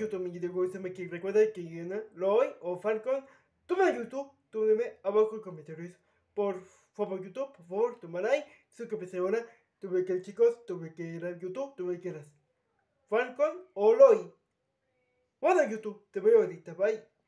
YouTube, mi me que recuerda que viene, Loy o Falcon, toma YouTube, tomenme abajo en comentarios. Por favor, YouTube, por favor, toma like, suscríbete ahora, tuve que chicos, tuve que ir a YouTube, tuve que ir a Falcon o Loy. Bueno, YouTube, te veo ahorita, bye.